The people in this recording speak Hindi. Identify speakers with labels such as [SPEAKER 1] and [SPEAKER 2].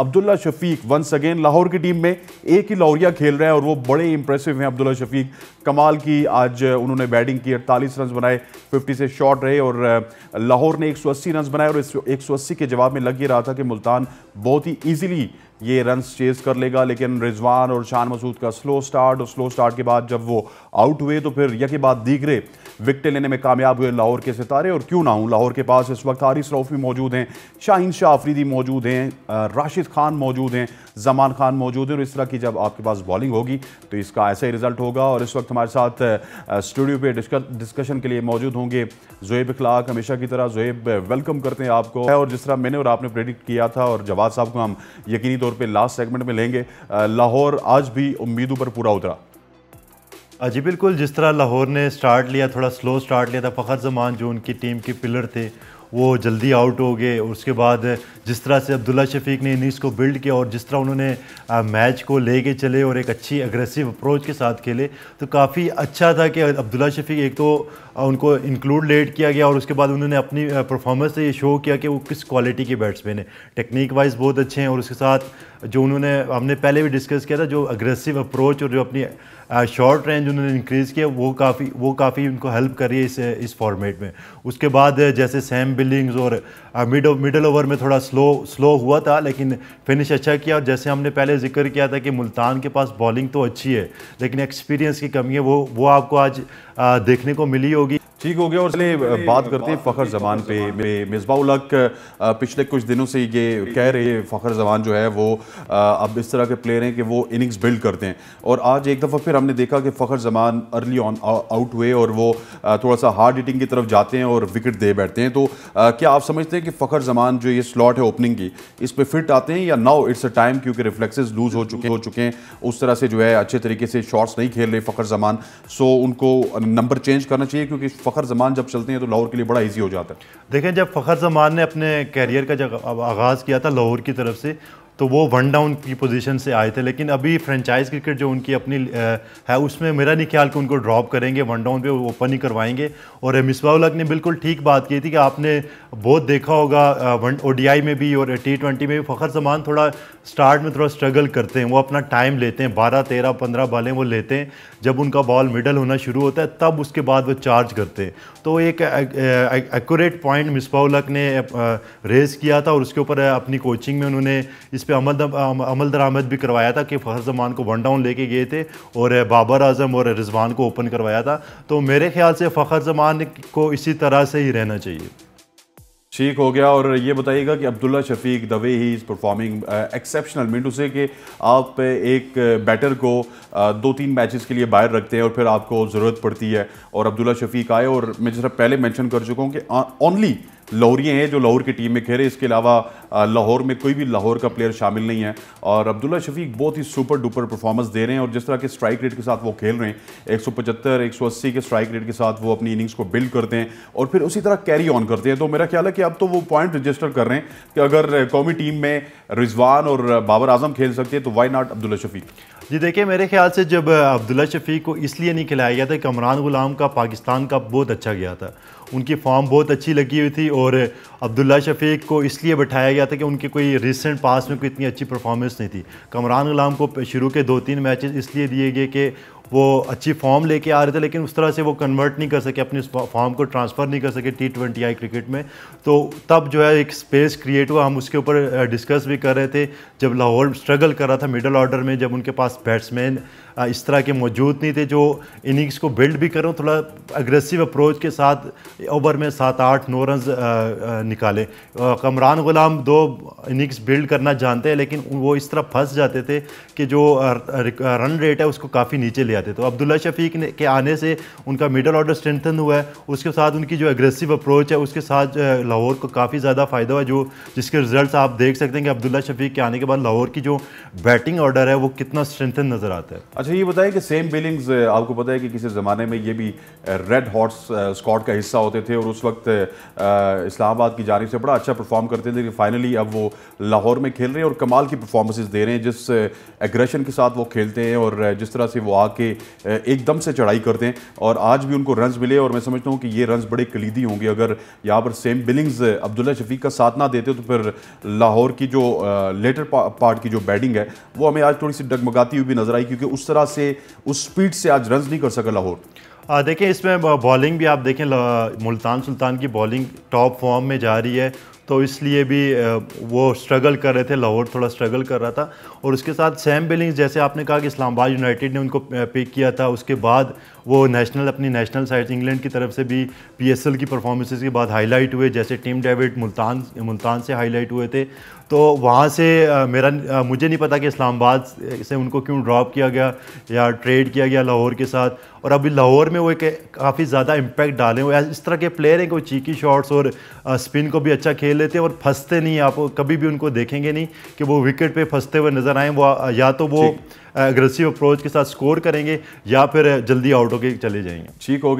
[SPEAKER 1] अब्दुल्ला शफीक वंस अगेन लाहौर की टीम में एक ही लाहौरिया खेल रहे हैं और वो बड़े इंप्रेसिव हैं अब्दुल्ला शफीक कमाल की आज उन्होंने बैटिंग की अड़तालीस रन बनाए 50 से शॉट रहे और लाहौर ने 180 रन बनाए और 180 के जवाब में लग ही रहा था कि मुल्तान बहुत ही ईजिली ये रन चेज कर लेगा लेकिन रिजवान और शान मसूद का स्लो स्टार्ट और स्लो स्टार्ट के बाद जब वो आउट हुए तो फिर यके बाद दीगरे विकटें लेने में कामयाब हुए लाहौर के सितारे और क्यों ना हूँ लाहौर के पास इस वक्त हारिस रऊफ़ भी मौजूद हैं शाहिन शाह आफरीदी मौजूद हैं राशिद खान मौजूद हैं जमान खान मौजूद हैं और इस तरह की जब आपके पास बॉलिंग होगी तो इसका ऐसा ही रिजल्ट होगा और इस वक्त हमारे साथ स्टूडियो पर डिस्कशन के लिए मौजूद होंगे जोहेब इखलाक हमेशा की तरह जोहेब वेलकम करते हैं आपको और जिस तरह मैंने और आपने प्रेडिक्ट किया था और जवाब साहब को हम
[SPEAKER 2] यकीनी तौर पर लास्ट सेगमेंट में लेंगे लाहौर आज भी उम्मीदों पर पूरा उतरा हाँ जी बिल्कुल जिस तरह लाहौर ने स्टार्ट लिया थोड़ा स्लो स्टार्ट लिया था फ़खर जमान जो उनकी टीम के पिलर थे वो जल्दी आउट हो गए और उसके बाद जिस तरह से अब्दुल्ला शफीक ने इनिंग्स को बिल्ड किया और जिस तरह उन्होंने मैच को ले के चले और एक अच्छी अग्रेसिव अप्रोच के साथ खेले तो काफ़ी अच्छा था कि अब्दुल्ला शफीक एक तो उनको इंक्लूड लेट किया गया और उसके बाद उन्होंने अपनी परफॉर्मेंस से ये शो किया कि वो किस क्वालिटी के बैट्समैन हैं टेक्निक वाइज बहुत अच्छे हैं और उसके साथ जो उन्होंने हमने पहले भी डिस्कस किया था जो अग्रेसिव अप्रोच और जो अपनी शॉर्ट रेंज उन्होंने इंक्रीज़ किया वो काफ़ी वो काफ़ी उनको हेल्प करी इस इस फॉर्मेट में उसके बाद जैसे सैम बिलिंग्स और मिड मिडल ओवर में थोड़ा स्लो स्लो हुआ था लेकिन फिनिश अच्छा किया और जैसे हमने पहले जिक्र किया था कि मुल्तान के पास बॉलिंग तो अच्छी है लेकिन एक्सपीरियंस की कमी है वो वो आपको आज देखने को मिली होगी ठीक हो गया और इसलिए बात करते
[SPEAKER 1] हैं फ़खर जबान पे मेरे उलक पिछले कुछ दिनों से ये कह रहे हैं फ़खर जबान जो है वो अब इस तरह के प्लेयर हैं कि वो इनिंग्स बिल्ड करते हैं और आज एक दफ़ा फिर हमने देखा कि Fakhar Zaman early on out हुए और वो थोड़ा सा हार्ड हिटिंग की तरफ जाते हैं और विकेट दे बैठते हैं तो क्या आप समझते हैं कि फ़खर जमान जो ये स्लॉट है ओपनिंग की इस पर फिट आते हैं या नाउ इट्स अ टाइम क्योंकि रिफ्लेक्सेज लूज हो चुके हो चुके हैं उस तरह से जो है अच्छे तरीके से शॉट्स नहीं खेल रहे फ़खर जमान सो उनको नंबर चेंज करना चाहिए क्योंकि फ़खर जमान जब चलते हैं तो लाहौर के लिए बड़ा
[SPEAKER 2] ईजी हो जाता है देखें जब फ़खर जमान ने अपने कैरियर का जब आगाज़ किया था लाहौर की तरफ से तो वो वन डाउन की पोजीशन से आए थे लेकिन अभी फ्रेंचाइज क्रिकेट जो उनकी अपनी है उसमें मेरा नहीं ख्याल कि उनको ड्रॉप करेंगे वन डाउन पे ओपन ही करवाएंगे और मिसबा उलक ने बिल्कुल ठीक बात की थी कि आपने बहुत देखा होगा वन ओ में भी और टी ट्वेंटी में भी फ़खर जमान थोड़ा स्टार्ट में थोड़ा स्ट्रगल करते हैं वो अपना टाइम लेते हैं बारह तेरह पंद्रह बॉलें वो लेते हैं जब उनका बॉल मिडल होना शुरू होता है तब उसके बाद वो चार्ज करते हैं तो एक एक्यूरेट पॉइंट मिसबा उलक ने रेज़ किया था और उसके ऊपर अपनी कोचिंग में उन्होंने इस पर अमल अमल दरामद भी करवाया था कि फ़खर जमान को वन डाउन लेके गए थे और बाबर आजम और रिजवान को ओपन करवाया था तो मेरे ख्याल से फ़खर जमान को इसी तरह से ही रहना चाहिए
[SPEAKER 1] ठीक हो गया और ये बताइएगा कि Abdullah Shafique the way he is performing exceptional mean to say कि आप एक बैटर को दो तीन मैचेस के लिए बाहर रखते हैं और फिर आपको ज़रूरत पड़ती है और अब्दुल्ला शफीक आए और मैं जैसा पहले मेंशन कर चुका हूँ कि ओनली uh, लाहौरिए हैं जो लाहौर की टीम में हैं इसके अलावा लाहौर में कोई भी लाहौर का प्लेयर शामिल नहीं है और अब्दुल्ला शफीक बहुत ही सुपर डुपर परफॉर्मेंस दे रहे हैं और जिस तरह के स्ट्राइक रेट के साथ वो खेल रहे हैं 175 180 के स्ट्राइक रेट के साथ वो अपनी इनिंग्स को बिल्ड करते हैं और फिर उसी तरह कैरी ऑन करते हैं तो मेरा ख्याल है कि अब तो वो पॉइंट रजिस्टर कर रहे हैं कि अगर कौमी टीम में रिजवान और बाबर आजम खेल सकते हैं तो वाई नॉट अब्दुल्ला शफीक
[SPEAKER 2] जी देखिए मेरे ख्याल से जब अब्दुल्ला शफीक को इसलिए नहीं खिलाया गया था कमरान गुलाम का पाकिस्तान का बहुत अच्छा गया था उनकी फॉर्म बहुत अच्छी लगी हुई थी और अब्दुल्ला शफीक को इसलिए बैठाया गया था कि उनकी कोई रिसेंट पास में कोई इतनी अच्छी परफॉर्मेंस नहीं थी कमरान गुलाम को शुरू के दो तीन मैचेस इसलिए दिए गए कि वो अच्छी फॉर्म लेके आ रहे थे लेकिन उस तरह से वो कन्वर्ट नहीं कर सके अपनी फॉर्म को ट्रांसफ़र नहीं कर सके टी ट्वेंटी आई क्रिकेट में तो तब जो है एक स्पेस क्रिएट हुआ हम उसके ऊपर डिस्कस भी कर रहे थे जब लाहौर स्ट्रगल कर रहा था मिडल ऑर्डर में जब उनके पास बैट्समैन इस तरह के मौजूद नहीं थे जो इनिंग्स को बिल्ड भी करो थोड़ा अग्रेसिव अप्रोच के साथ ओवर में सात आठ नौ रन निकाले कमरान गुलाम दो इनिंग्स बिल्ड करना जानते हैं लेकिन वो इस तरह फंस जाते थे कि जो रन रेट है उसको काफ़ी नीचे ले जाते तो अब्दुल्ला शफीक ने के आने से उनका मिडल ऑर्डर स्ट्रेंथन हुआ है उसके साथ उनकी जो एग्रेसिव अप्रोच है उसके साथ लाहौर को काफ़ी ज़्यादा फ़ायदा हुआ जो जिसके रिजल्ट आप देख सकते हैं कि अब्दुल्ला शफीक के आने के बाद लाहौर की जो बैटिंग ऑर्डर है वो कितना स्ट्रेंथन नज़र आता है अच्छा ये बताएं कि सेम बिलिंग्स
[SPEAKER 1] आपको पता है कि किसी ज़माने में ये भी रेड हॉट्स स्कॉट का हिस्सा होते थे और उस वक्त इस्लामाबाद की जानब से बड़ा अच्छा परफॉर्म करते थे लेकिन फाइनली अब वो लाहौर में खेल रहे हैं और कमाल की परफॉर्मेंसेज दे रहे हैं जिस एग्रेशन के साथ वो खेलते हैं और जिस तरह से वो आके एकदम से चढ़ाई करते हैं और आज भी उनको रन मिले और मैं समझता हूँ कि ये रन बड़े कलीदी होंगे अगर यहाँ पर सेम बिलिंग्स अब्दुल्ला शफीक का साथ ना देते तो फिर लाहौर की जो लेटर पार्ट की जो बैटिंग है वो हमें आज थोड़ी सी डगमगाती हुई भी नजर आई क्योंकि उस तरह से उस स्पीड से आज रन नहीं कर सका लाहौर
[SPEAKER 2] देखें इसमें बॉलिंग भी आप देखें मुल्तान सुल्तान की बॉलिंग टॉप फॉर्म में जा रही है तो इसलिए भी वो स्ट्रगल कर रहे थे लाहौर थोड़ा स्ट्रगल कर रहा था और उसके साथ सैम बिलिंग्स जैसे आपने कहा कि इस्लामाबाद यूनाइटेड ने उनको पिक किया था उसके बाद वो नेशनल अपनी नेशनल साइड इंग्लैंड की तरफ से भी पीएसएल की परफॉर्मेंसेज के बाद हाईलाइट हुए जैसे टीम डेविड मुल्तान मुल्तान से हाईलाइट हुए थे तो वहाँ से मेरा मुझे नहीं पता कि इस्लामाबाद से उनको क्यों ड्रॉप किया गया या ट्रेड किया गया लाहौर के साथ और अभी लाहौर में वो एक काफ़ी ज़्यादा इम्पैक्ट डाले हुए इस तरह के प्लेयर हैं कि वो चीकी शॉट्स और स्पिन को भी अच्छा खेल लेते हैं और फंसते नहीं आप कभी भी उनको देखेंगे नहीं कि वो विकेट पे फंसते हुए नज़र आएँ वो या तो वो एग्रेसिव अप्रोच के साथ स्कोर करेंगे या फिर जल्दी आउट होकर चले जाएंगे ठीक हो